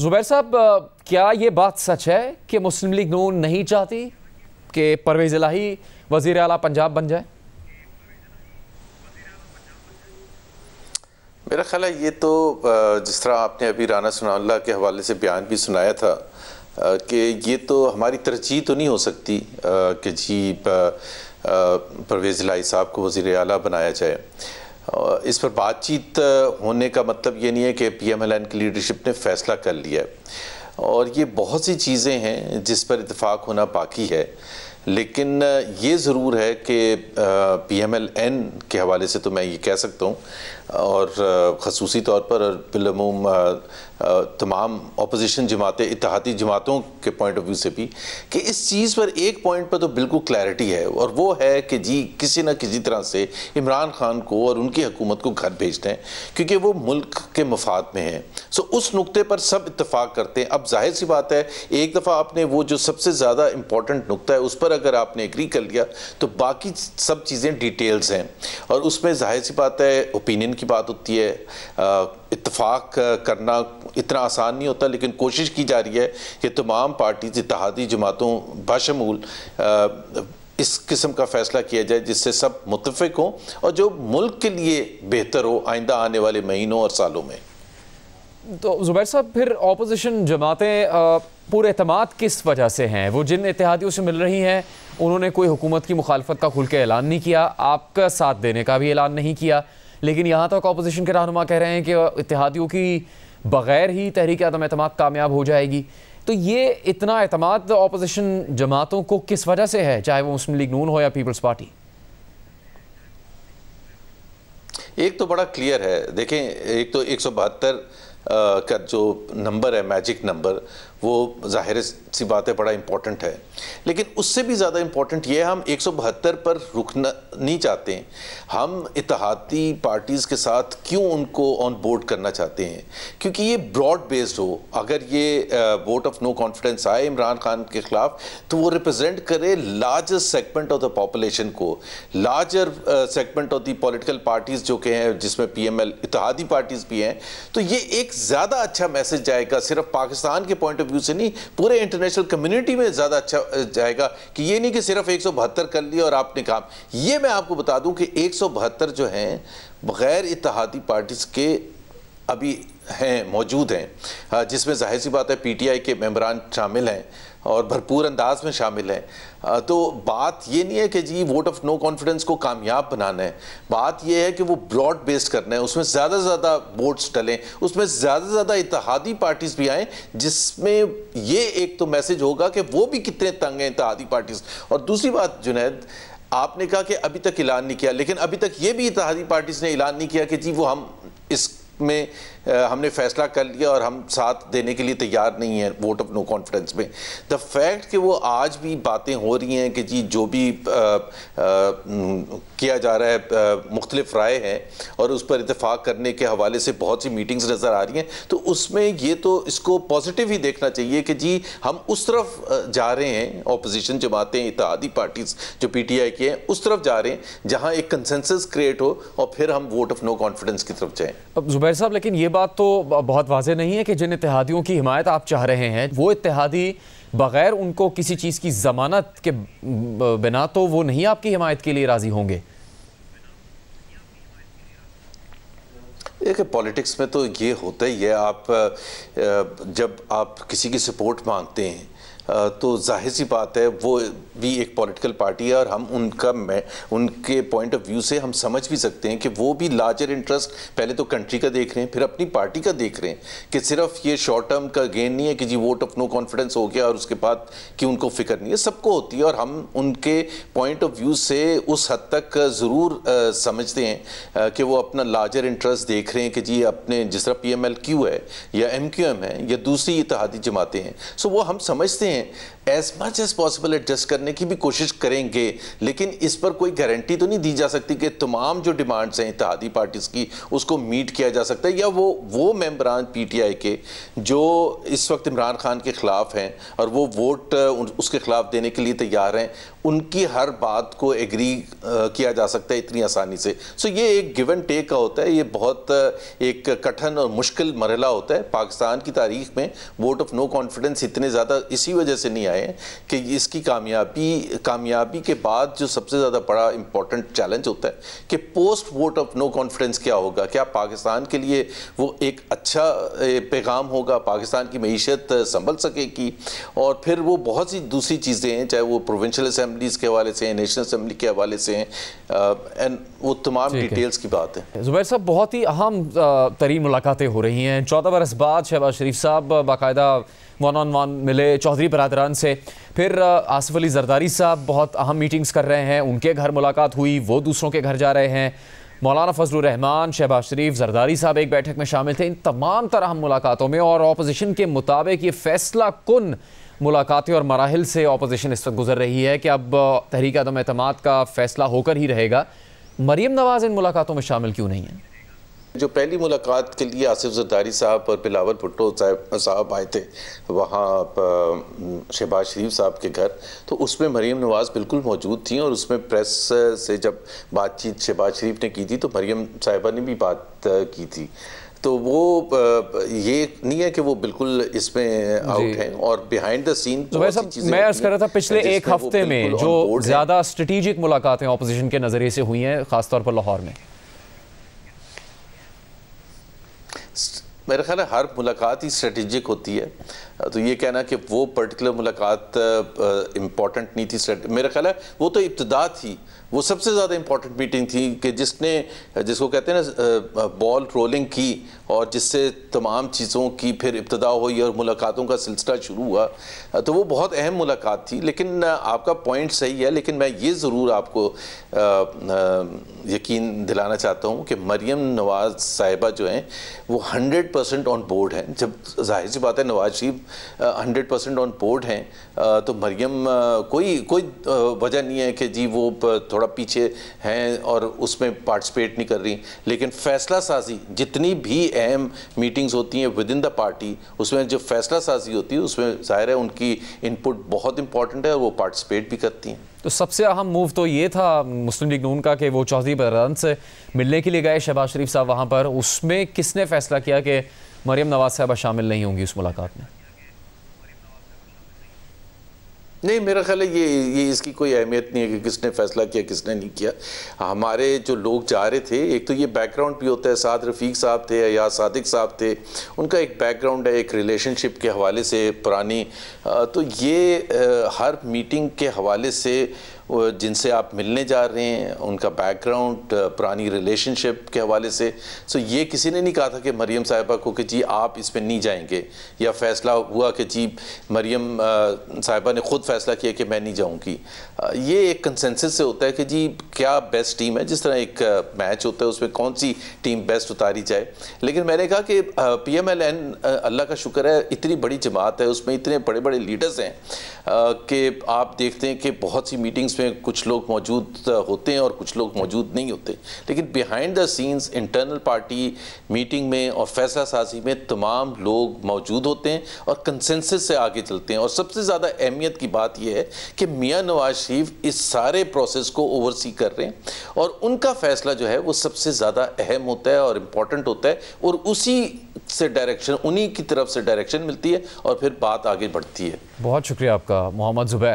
जुबैर साहब क्या ये बात सच है कि मुस्लिम लीग नून नहीं चाहती कि परवेज़ इलाही वज़ी अला पंजाब बन जाए मेरा ख्याल है ये तो जिस तरह आपने अभी राना सुना के हवाले से बयान भी सुनाया था कि ये तो हमारी तरजीह तो नहीं हो सकती कि जी परवेज़ इलाही साहब को वज़ी अला बनाया जाए इस पर बातचीत होने का मतलब ये नहीं है कि पी एम एल एन की लीडरशिप ने फैसला कर लिया है और ये बहुत सी चीज़ें हैं जिस पर इतफाक़ होना बाकी है लेकिन ये ज़रूर है कि पी एम एल एन के हवाले से तो मैं ये कह सकता हूँ और खसूसी तौर पर बिलमूम तमाम अपोजिशन जमातें इतिहादी जमातों के पॉइंट ऑफ व्यू से भी कि इस चीज़ पर एक पॉइंट पर तो बिल्कुल क्लैरिटी है और वो है कि जी किसी न किसी तरह से इमरान खान को और उनकी हुकूमत को घर भेज दें क्योंकि वो मुल्क के मफाद में हैं सो उस नुकते पर सब इतफाक़ करते हैं अब जाहिर सी बात है एक दफ़ा आपने वो जो सबसे ज़्यादा इम्पॉर्टेंट नुकता है उस पर अगर आपने एग्री कर लिया तो बाकी सब चीज़ें डिटेल्स हैं और उसमें जाहिर सी बात है ओपिनियन की बात होती है इतफाक़ करना इतना आसान नहीं होता लेकिन कोशिश की जा रही है कि तमाम पार्टी इतिहादी जमातों बशमूल इस किस्म का फ़ैसला किया जाए जिससे सब मुतफ़ हों और जो मुल्क के लिए बेहतर हो आइंदा आने वाले महीनों और सालों में तो ज़ुबैर साहब फिर अपोजिशन जमातें पूरे अतमाद किस वजह से हैं वो जिन इतिहादियों से मिल रही हैं उन्होंने कोई हुकूमत की मुखालफत का खुल के ऐलान नहीं किया आपका साथ देने का भी ऐलान नहीं किया लेकिन यहाँ तक अपोजिशन के रहनुमा कह रहे हैं कि इतिहादियों की बग़ैर ही तहरीक आदम एतम कामयाब हो जाएगी तो ये इतना अतमाद अपोजिशन जमातों को किस वजह से है चाहे वो मुस्लिम लीग नून हो या पीपल्स पार्टी एक तो बड़ा क्लियर है देखें एक तो एक सौ बहत्तर का जो नंबर है मैजिक नंबर वो जाहिर सी बात है बड़ा इम्पॉर्टेंट है लेकिन उससे भी ज़्यादा इम्पॉर्टेंट ये हम एक पर रुकना नहीं चाहते हम इतिहादी पार्टीज़ के साथ क्यों उनको ऑन बोर्ड करना चाहते हैं क्योंकि ये ब्रॉड बेस्ड हो अगर ये वोट ऑफ नो कॉन्फिडेंस आए इमरान खान के ख़िलाफ़ तो वो रिप्रेजेंट करे largest segment of the population को larger segment of the political parties जो के हैं जिसमें पी एम एल इतिहादी पार्टीज़ भी हैं तो ये एक एक ज़्यादा अच्छा मैसेज जाएगा सिर्फ पाकिस्तान के पॉइंट ऑफ व्यू से नहीं पूरे इंटरनेशनल कम्युनिटी में ज़्यादा अच्छा जाएगा कि ये नहीं कि सिर्फ एक कर लिया और आपने काम ये मैं आपको बता दूं कि एक जो हैं बग़ैर इतिहादी पार्टीज़ के अभी हैं मौजूद हैं हाँ, जिसमें जाहिर सी बात है पीटीआई के मेम्बरान शामिल हैं और भरपूर अंदाज में शामिल हैं हाँ, तो बात ये नहीं है कि जी वोट ऑफ नो कॉन्फिडेंस को कामयाब बनाना है बात ये है कि वो ब्रॉड बेस्ड करना है उसमें ज़्यादा से ज़्यादा वोट्स डलें उसमें ज़्यादा से ज़्यादा इतिहादी पार्टीज़ भी आएँ जिसमें ये एक तो मैसेज होगा कि वो भी कितने तंग हैं इतिहादी पार्टीज़ और दूसरी बात जुनेद आपने कहा कि अभी तक ऐलान नहीं किया लेकिन अभी तक ये भी इतिहादी पार्टीज़ ने ऐलान नहीं किया कि जी वो हम इसमें हमने फैसला कर लिया और हम साथ देने के लिए तैयार नहीं है वोट ऑफ नो कॉन्फिडेंस में द फैक्ट कि वो आज भी बातें हो रही हैं कि जी जो भी आ, आ, किया जा रहा है मुख्तलिफ राय हैं और उस पर इतफाक़ करने के हवाले से बहुत सी मीटिंग्स नज़र आ रही हैं तो उसमें ये तो इसको पॉजिटिव ही देखना चाहिए कि जी हम उस तरफ जा रहे हैं अपोजिशन जमातें इतिहादी पार्टीज जो पी टी आई की हैं उस तरफ जा रहे हैं जहाँ एक कंसेंसस क्रिएट हो और फिर हम वोट ऑफ नो कॉन्फिडेंस की तरफ जाएँ अब जुबैर साहब लेकिन ये बात तो बहुत वाजह नहीं है कि जिन इतिहादियों की हिमायत आप चाह रहे हैं वो इतिहादी बग़ैर उनको किसी चीज़ की ज़मानत के बिना तो वो नहीं आपकी हिमायत के लिए राज़ी होंगे देखिए पॉलिटिक्स में तो ये होता ही है आप जब आप किसी की सपोर्ट मांगते हैं तो जाहिर सी बात है वो भी एक पॉलिटिकल पार्टी है और हम उनका मैं उनके पॉइंट ऑफ व्यू से हम समझ भी सकते हैं कि वो भी लार्जर इंटरेस्ट पहले तो कंट्री का देख रहे हैं फिर अपनी पार्टी का देख रहे हैं कि सिर्फ ये शॉर्ट टर्म का गेन नहीं है कि जी वोट ऑफ नो कॉन्फिडेंस हो गया और उसके बाद कि उनको फिक्र नहीं है सबको होती है और हम उनके पॉइंट ऑफ व्यू से उस हद तक ज़रूर समझते हैं कि वो अपना लार्जर इंटरेस्ट देख रहे हैं कि जी अपने जिस तरह पी है या एम है या दूसरी इतिहादी जमातें हैं सो वो हम समझते हैं as much as possible adjust करने की भी कोशिश करेंगे लेकिन इस पर कोई गारंटी तो नहीं दी जा सकती कि तमाम जो डिमांड्स हैं इतिहादी पार्टीज़ की उसको मीट किया जा सकता है या वो वो मेम्बरान पी टी आई के जो इस वक्त इमरान खान के ख़िलाफ़ हैं और वो वोट उसके ख़िलाफ़ देने के लिए तैयार हैं उनकी हर बात को एग्री किया जा सकता है इतनी आसानी से सो ये एक गिव एंड टेक का होता है ये बहुत एक कठिन और मुश्किल मरला होता है पाकिस्तान की तारीख में वोट ऑफ नो कॉन्फिडेंस इतने ज़्यादा इसी वजह वजह से नहीं आए कि इसकी कामयाबी कामयाबी के बाद जो सबसे ज़्यादा बड़ा इंपॉर्टेंट चैलेंज होता है कि post vote of no confidence क्या होगा क्या पाकिस्तान के लिए वो एक अच्छा पैगाम होगा पाकिस्तान की मीशत संभल सकेगी और फिर वो बहुत सी दूसरी चीज़ें हैं चाहे वो प्रोविंशल असम्बलीज के हवाले से हैं नेशनल असम्बली के हवाले से हैं एंड वो तमाम डिटेल्स की बात है जुबैर साहब बहुत ही अहम तरीन मुलाकातें हो रही हैं चौदह बरस बाद शहबाज शरीफ साहब बाकायदा वन ऑन वन मिले चौधरी बरदरान से फिर आसिफ अली जरदारी साहब बहुत अहम मीटिंग्स कर रहे हैं उनके घर मुलाकात हुई वो दूसरों के घर जा रहे हैं मौलाना फजल रहमान शहबाज शरीफ जरदारी साहब एक बैठक में शामिल थे इन तमाम तरह मुलाकातों में और अपोजिशन के मुताबिक ये फैसला कन मुलाकातें और मराहल से अपोजिशन इस वक्त गुजर रही है कि अब तहरीक आदम अहतमाद का फैसला होकर ही रहेगा मरीम नवाज इन मुलाकातों में शामिल क्यों नहीं है जो पहली मुलाकात के लिए आसिफ जरदारी साहब और बिलावल भुट्टो साहब आए थे वहाँ शहबाज शरीफ साहब के घर तो उसमें मरीम नवाज़ बिल्कुल मौजूद थी और उसमें प्रेस से जब बातचीत शहबाज शरीफ ने की थी तो मरीम साहिबा ने भी बात की थी तो वो ये नहीं है कि वो बिल्कुल इसमें आउट हैं और बिहाइंड द सीन मैं अर्ज कर रहा था पिछले एक हफ्ते में जो ज़्यादा स्ट्रेटेजिक मुलाकातें ऑपोजिशन के नज़रिए से हुई हैं खासतौर पर लाहौर में मेरे ख्याल है हर मुलाकात ही स्ट्रेटजिक होती है हाँ, तो ये कहना कि वो पर्टिकुलर मुलाकात इम्पॉर्टेंट नहीं थी मेरा ख्याल है वो तो इब्तदा थी वो सबसे ज़्यादा इम्पॉर्टेंट मीटिंग थी कि जिसने जिसको कहते हैं ना बॉल रोलिंग की और जिससे तमाम चीज़ों की फिर इब्तदा हुई और मुलाकातों का सिलसिला शुरू हुआ तो वो बहुत अहम मुलाकात थी लेकिन आपका पॉइंट सही है लेकिन मैं ये ज़रूर आपको यकीन दिलाना चाहता हूँ कि मरीम नवाज़ साहिबा जो हैं वो हंड्रेड परसेंट ऑन बोर्ड हैं जब जाहिर सी बात है Nawaz Sharif hundred percent on board हैं तो मरियम कोई कोई वजह नहीं है कि जी वो थोड़ा पीछे हैं और उसमें पार्टिसिपेट नहीं कर रही लेकिन फैसला साजी जितनी भी अहम मीटिंग्स होती हैं विद इन द पार्टी उसमें जो फैसला साजी होती है उसमें ज़ाहिर है उनकी इनपुट बहुत इंपॉर्टेंट है और वो पार्टिसिपेट भी करती हैं तो सबसे अहम मूव तो ये था मुस्लिम लीग नून का कि वो चौधरी बदरान से मिलने के लिए गए शहबाज शरीफ साहब वहाँ पर उसमें किसने फैसला किया कि मरियम नवाज साहबा शामिल नहीं होंगी उस मुलाकात में नहीं मेरा ख्याल है ये ये इसकी कोई अहमियत नहीं है कि किसने फैसला किया किसने नहीं किया हमारे जो लोग जा रहे थे एक तो ये बैकग्राउंड भी होता है साथ रफ़ीक साहब थे या सादिक साहब थे उनका एक बैकग्राउंड है एक रिलेशनशिप के हवाले से पुरानी तो ये हर मीटिंग के हवाले से जिनसे आप मिलने जा रहे हैं उनका बैकग्राउंड पुरानी रिलेशनशिप के हवाले से सो ये किसी ने नहीं कहा था कि मरीम साहिबा को कि जी आप इस पर नहीं जाएंगे या फैसला हुआ कि जी मरीम साहिबा ने ख़ुद फैसला किया कि मैं नहीं जाऊँगी ये एक कंसेंसस से होता है कि जी क्या बेस्ट टीम है जिस तरह एक मैच होता है उसमें कौन सी टीम बेस्ट उतारी जाए लेकिन मैंने कहा कि पी एम एल एन अल्लाह का शुक्र है इतनी बड़ी जमात है उसमें इतने बड़े बड़े लीडर्स हैं कि आप देखते हैं कि बहुत सी मीटिंग्स जिसमें कुछ लोग मौजूद होते हैं और कुछ लोग मौजूद नहीं होते लेकिन behind the scenes internal party meeting में और फैसला साजी में तमाम लोग मौजूद होते हैं और कंसेंसस से आगे चलते हैं और सबसे ज़्यादा अहमियत की बात यह है कि मियाँ नवाज शरीफ इस सारे प्रोसेस को ओवरसी कर रहे हैं और उनका फैसला जो है वो सबसे ज़्यादा अहम होता है और इम्पॉर्टेंट होता है और उसी से डायरेक्शन उन्हीं की तरफ से डायरेक्शन मिलती है और फिर बात आगे बढ़ती है बहुत शुक्रिया आपका मोहम्मद जुबैर